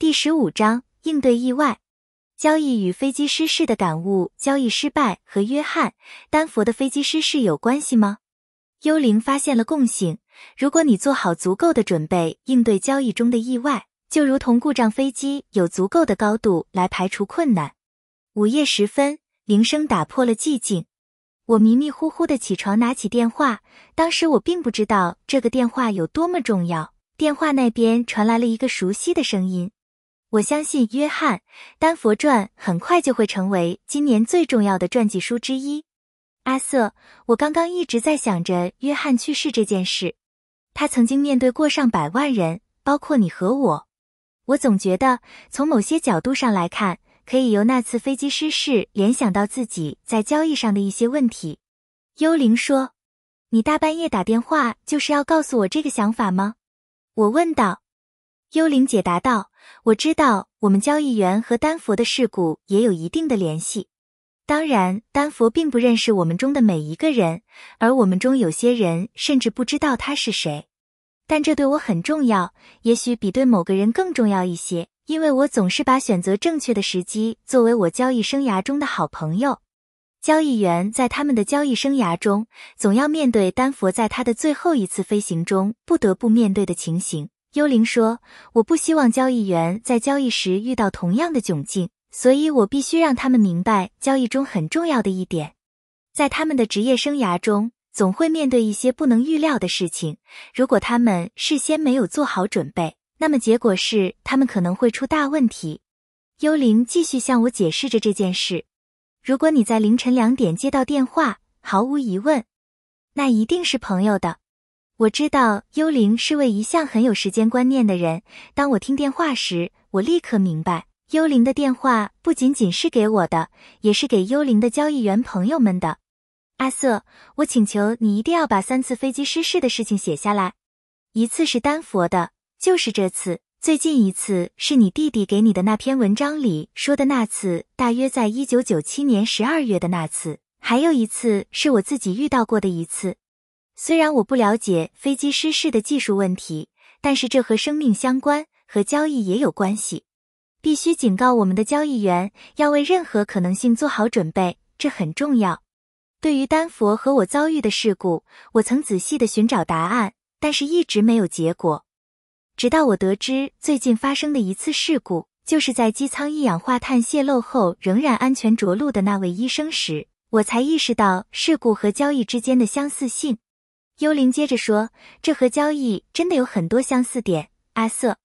第十五章应对意外交易与飞机失事的感悟。交易失败和约翰丹佛的飞机失事有关系吗？幽灵发现了共性。如果你做好足够的准备应对交易中的意外，就如同故障飞机有足够的高度来排除困难。午夜时分，铃声打破了寂静。我迷迷糊糊的起床，拿起电话。当时我并不知道这个电话有多么重要。电话那边传来了一个熟悉的声音。我相信约翰·丹佛传很快就会成为今年最重要的传记书之一。阿瑟，我刚刚一直在想着约翰去世这件事。他曾经面对过上百万人，包括你和我。我总觉得，从某些角度上来看，可以由那次飞机失事联想到自己在交易上的一些问题。幽灵说：“你大半夜打电话就是要告诉我这个想法吗？”我问道。幽灵解答道。我知道，我们交易员和丹佛的事故也有一定的联系。当然，丹佛并不认识我们中的每一个人，而我们中有些人甚至不知道他是谁。但这对我很重要，也许比对某个人更重要一些，因为我总是把选择正确的时机作为我交易生涯中的好朋友。交易员在他们的交易生涯中，总要面对丹佛在他的最后一次飞行中不得不面对的情形。幽灵说：“我不希望交易员在交易时遇到同样的窘境，所以我必须让他们明白交易中很重要的一点，在他们的职业生涯中总会面对一些不能预料的事情。如果他们事先没有做好准备，那么结果是他们可能会出大问题。”幽灵继续向我解释着这件事：“如果你在凌晨两点接到电话，毫无疑问，那一定是朋友的。”我知道幽灵是位一向很有时间观念的人。当我听电话时，我立刻明白，幽灵的电话不仅仅是给我的，也是给幽灵的交易员朋友们的。阿瑟，我请求你一定要把三次飞机失事的事情写下来。一次是丹佛的，就是这次；最近一次是你弟弟给你的那篇文章里说的那次，大约在一九九七年十二月的那次；还有一次是我自己遇到过的一次。虽然我不了解飞机失事的技术问题，但是这和生命相关，和交易也有关系，必须警告我们的交易员要为任何可能性做好准备，这很重要。对于丹佛和我遭遇的事故，我曾仔细的寻找答案，但是一直没有结果。直到我得知最近发生的一次事故，就是在机舱一氧化碳泄漏后仍然安全着陆的那位医生时，我才意识到事故和交易之间的相似性。幽灵接着说：“这和交易真的有很多相似点，阿瑟。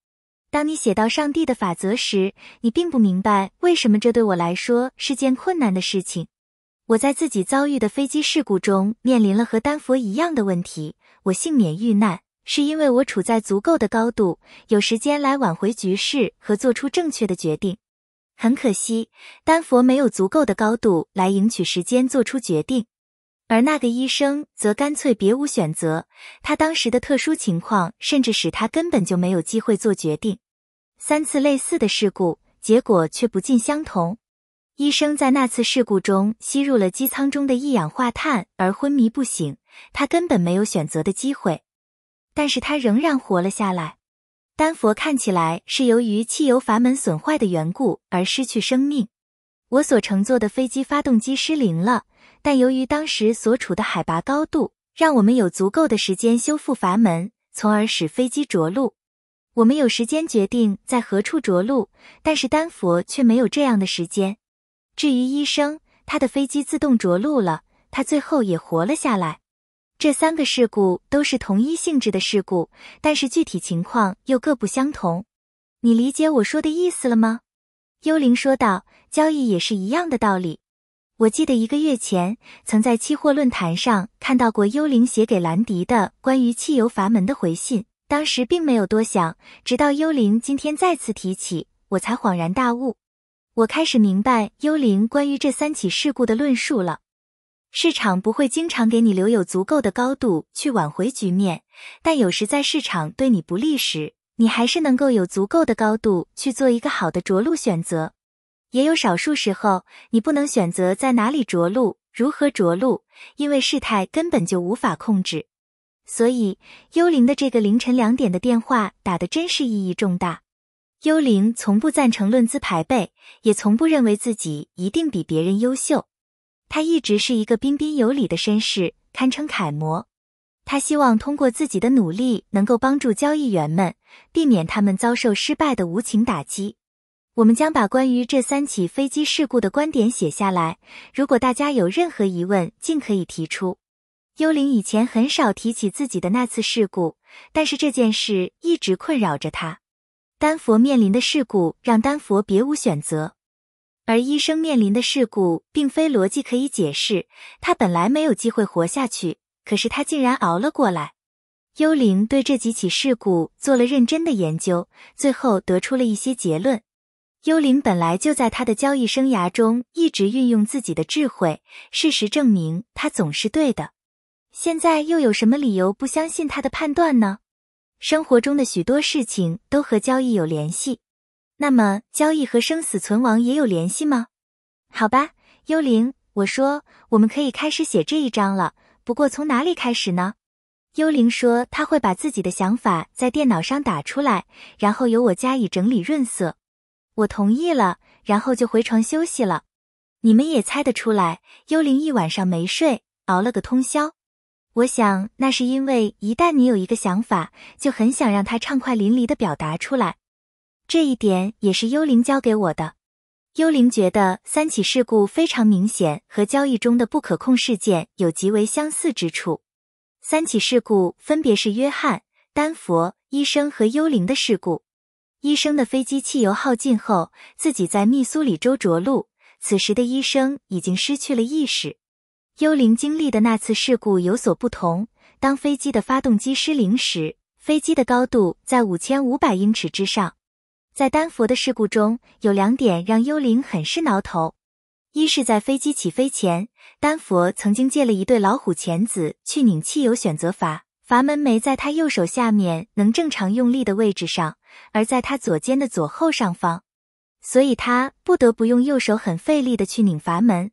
当你写到上帝的法则时，你并不明白为什么这对我来说是件困难的事情。我在自己遭遇的飞机事故中面临了和丹佛一样的问题。我幸免遇难，是因为我处在足够的高度，有时间来挽回局势和做出正确的决定。很可惜，丹佛没有足够的高度来赢取时间做出决定。”而那个医生则干脆别无选择，他当时的特殊情况甚至使他根本就没有机会做决定。三次类似的事故结果却不尽相同。医生在那次事故中吸入了机舱中的一氧化碳而昏迷不醒，他根本没有选择的机会，但是他仍然活了下来。丹佛看起来是由于汽油阀门损坏的缘故而失去生命。我所乘坐的飞机发动机失灵了。但由于当时所处的海拔高度，让我们有足够的时间修复阀门，从而使飞机着陆。我们有时间决定在何处着陆，但是丹佛却没有这样的时间。至于医生，他的飞机自动着陆了，他最后也活了下来。这三个事故都是同一性质的事故，但是具体情况又各不相同。你理解我说的意思了吗？幽灵说道。交易也是一样的道理。我记得一个月前，曾在期货论坛上看到过幽灵写给兰迪的关于汽油阀门的回信，当时并没有多想，直到幽灵今天再次提起，我才恍然大悟。我开始明白幽灵关于这三起事故的论述了。市场不会经常给你留有足够的高度去挽回局面，但有时在市场对你不利时，你还是能够有足够的高度去做一个好的着陆选择。也有少数时候，你不能选择在哪里着陆，如何着陆，因为事态根本就无法控制。所以，幽灵的这个凌晨两点的电话打得真是意义重大。幽灵从不赞成论资排辈，也从不认为自己一定比别人优秀。他一直是一个彬彬有礼的绅士，堪称楷模。他希望通过自己的努力，能够帮助交易员们避免他们遭受失败的无情打击。我们将把关于这三起飞机事故的观点写下来。如果大家有任何疑问，尽可以提出。幽灵以前很少提起自己的那次事故，但是这件事一直困扰着他。丹佛面临的事故让丹佛别无选择，而医生面临的事故并非逻辑可以解释。他本来没有机会活下去，可是他竟然熬了过来。幽灵对这几起事故做了认真的研究，最后得出了一些结论。幽灵本来就在他的交易生涯中一直运用自己的智慧，事实证明他总是对的。现在又有什么理由不相信他的判断呢？生活中的许多事情都和交易有联系，那么交易和生死存亡也有联系吗？好吧，幽灵，我说我们可以开始写这一章了。不过从哪里开始呢？幽灵说他会把自己的想法在电脑上打出来，然后由我加以整理润色。我同意了，然后就回床休息了。你们也猜得出来，幽灵一晚上没睡，熬了个通宵。我想那是因为一旦你有一个想法，就很想让它畅快淋漓地表达出来。这一点也是幽灵教给我的。幽灵觉得三起事故非常明显，和交易中的不可控事件有极为相似之处。三起事故分别是约翰、丹佛医生和幽灵的事故。医生的飞机汽油耗尽后，自己在密苏里州着陆。此时的医生已经失去了意识。幽灵经历的那次事故有所不同。当飞机的发动机失灵时，飞机的高度在五千五百英尺之上。在丹佛的事故中有两点让幽灵很是挠头：一是，在飞机起飞前，丹佛曾经借了一对老虎钳子去拧汽油选择阀。阀门没在他右手下面能正常用力的位置上，而在他左肩的左后上方，所以他不得不用右手很费力的去拧阀门。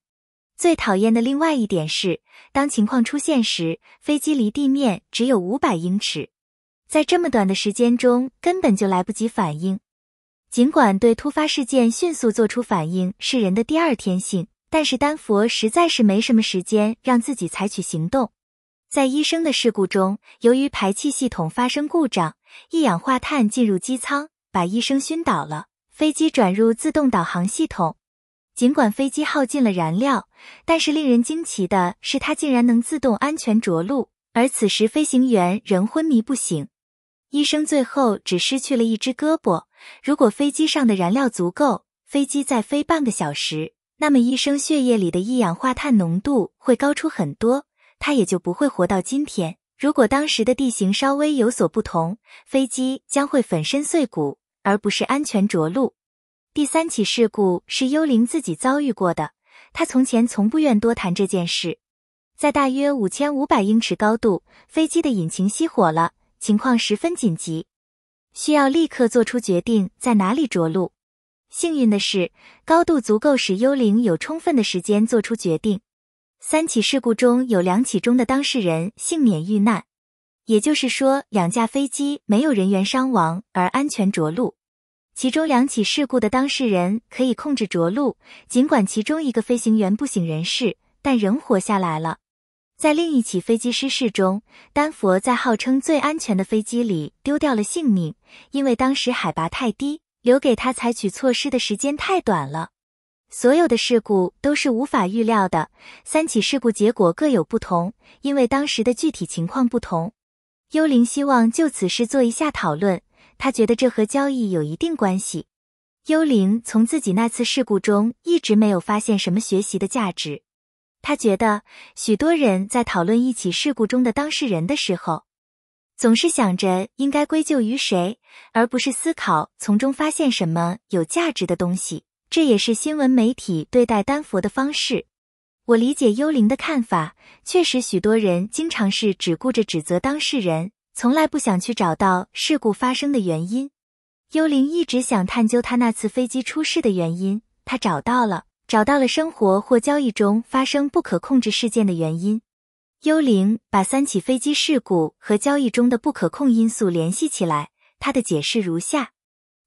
最讨厌的另外一点是，当情况出现时，飞机离地面只有五百英尺，在这么短的时间中根本就来不及反应。尽管对突发事件迅速做出反应是人的第二天性，但是丹佛实在是没什么时间让自己采取行动。在医生的事故中，由于排气系统发生故障，一氧化碳进入机舱，把医生熏倒了。飞机转入自动导航系统。尽管飞机耗尽了燃料，但是令人惊奇的是，它竟然能自动安全着陆。而此时，飞行员仍昏迷不醒。医生最后只失去了一只胳膊。如果飞机上的燃料足够，飞机再飞半个小时，那么医生血液里的一氧化碳浓度会高出很多。他也就不会活到今天。如果当时的地形稍微有所不同，飞机将会粉身碎骨，而不是安全着陆。第三起事故是幽灵自己遭遇过的。他从前从不愿多谈这件事。在大约五千五百英尺高度，飞机的引擎熄火了，情况十分紧急，需要立刻做出决定在哪里着陆。幸运的是，高度足够使幽灵有充分的时间做出决定。三起事故中有两起中的当事人幸免遇难，也就是说，两架飞机没有人员伤亡而安全着陆。其中两起事故的当事人可以控制着陆，尽管其中一个飞行员不省人事，但仍活下来了。在另一起飞机失事中，丹佛在号称最安全的飞机里丢掉了性命，因为当时海拔太低，留给他采取措施的时间太短了。所有的事故都是无法预料的。三起事故结果各有不同，因为当时的具体情况不同。幽灵希望就此事做一下讨论，他觉得这和交易有一定关系。幽灵从自己那次事故中一直没有发现什么学习的价值。他觉得许多人在讨论一起事故中的当事人的时候，总是想着应该归咎于谁，而不是思考从中发现什么有价值的东西。这也是新闻媒体对待丹佛的方式。我理解幽灵的看法，确实，许多人经常是只顾着指责当事人，从来不想去找到事故发生的原因。幽灵一直想探究他那次飞机出事的原因，他找到了，找到了生活或交易中发生不可控制事件的原因。幽灵把三起飞机事故和交易中的不可控因素联系起来，他的解释如下：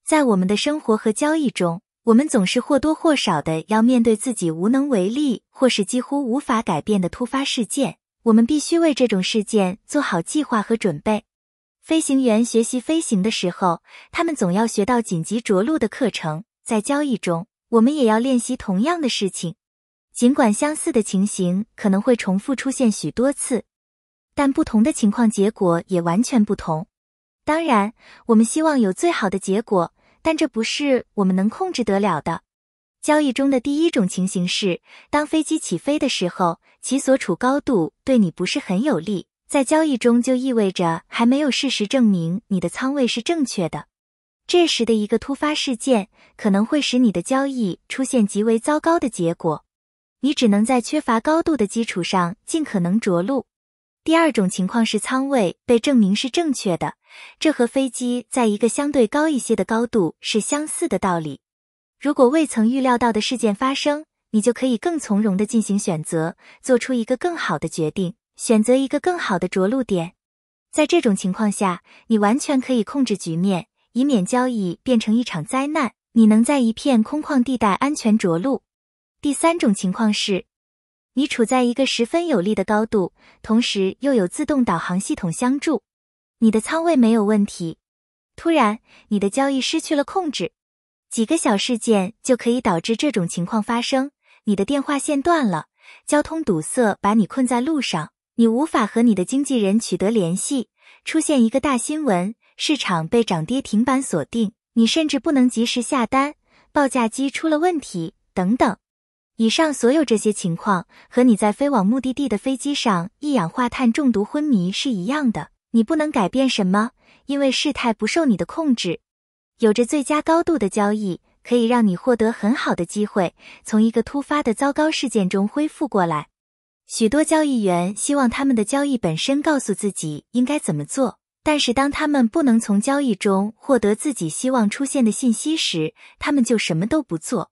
在我们的生活和交易中。我们总是或多或少的要面对自己无能为力或是几乎无法改变的突发事件，我们必须为这种事件做好计划和准备。飞行员学习飞行的时候，他们总要学到紧急着陆的课程。在交易中，我们也要练习同样的事情。尽管相似的情形可能会重复出现许多次，但不同的情况结果也完全不同。当然，我们希望有最好的结果。但这不是我们能控制得了的。交易中的第一种情形是，当飞机起飞的时候，其所处高度对你不是很有利。在交易中，就意味着还没有事实证明你的仓位是正确的。这时的一个突发事件可能会使你的交易出现极为糟糕的结果。你只能在缺乏高度的基础上尽可能着陆。第二种情况是仓位被证明是正确的，这和飞机在一个相对高一些的高度是相似的道理。如果未曾预料到的事件发生，你就可以更从容地进行选择，做出一个更好的决定，选择一个更好的着陆点。在这种情况下，你完全可以控制局面，以免交易变成一场灾难。你能在一片空旷地带安全着陆。第三种情况是。你处在一个十分有利的高度，同时又有自动导航系统相助，你的仓位没有问题。突然，你的交易失去了控制，几个小事件就可以导致这种情况发生。你的电话线断了，交通堵塞把你困在路上，你无法和你的经纪人取得联系，出现一个大新闻，市场被涨跌停板锁定，你甚至不能及时下单，报价机出了问题，等等。以上所有这些情况和你在飞往目的地的飞机上一氧化碳中毒昏迷是一样的。你不能改变什么，因为事态不受你的控制。有着最佳高度的交易可以让你获得很好的机会，从一个突发的糟糕事件中恢复过来。许多交易员希望他们的交易本身告诉自己应该怎么做，但是当他们不能从交易中获得自己希望出现的信息时，他们就什么都不做。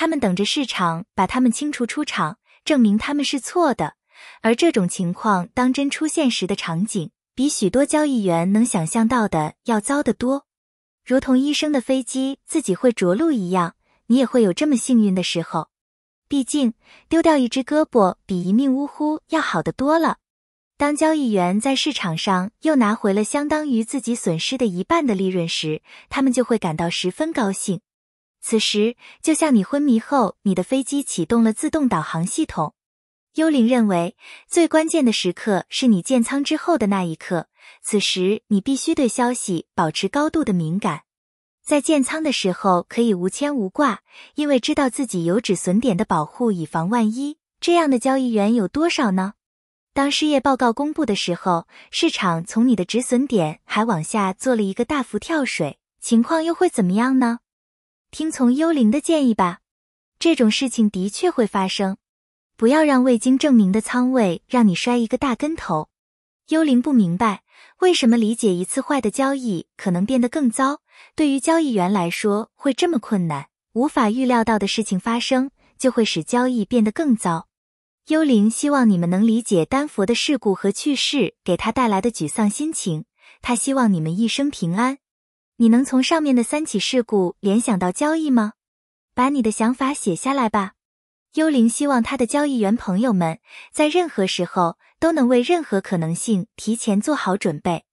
他们等着市场把他们清除出场，证明他们是错的。而这种情况当真出现时的场景，比许多交易员能想象到的要糟得多。如同医生的飞机自己会着陆一样，你也会有这么幸运的时候。毕竟，丢掉一只胳膊比一命呜呼要好得多了。当交易员在市场上又拿回了相当于自己损失的一半的利润时，他们就会感到十分高兴。此时，就像你昏迷后，你的飞机启动了自动导航系统。幽灵认为，最关键的时刻是你建仓之后的那一刻。此时，你必须对消息保持高度的敏感。在建仓的时候，可以无牵无挂，因为知道自己有止损点的保护，以防万一。这样的交易员有多少呢？当失业报告公布的时候，市场从你的止损点还往下做了一个大幅跳水，情况又会怎么样呢？听从幽灵的建议吧，这种事情的确会发生。不要让未经证明的仓位让你摔一个大跟头。幽灵不明白为什么理解一次坏的交易可能变得更糟，对于交易员来说会这么困难。无法预料到的事情发生就会使交易变得更糟。幽灵希望你们能理解丹佛的事故和去世给他带来的沮丧心情。他希望你们一生平安。你能从上面的三起事故联想到交易吗？把你的想法写下来吧。幽灵希望他的交易员朋友们在任何时候都能为任何可能性提前做好准备。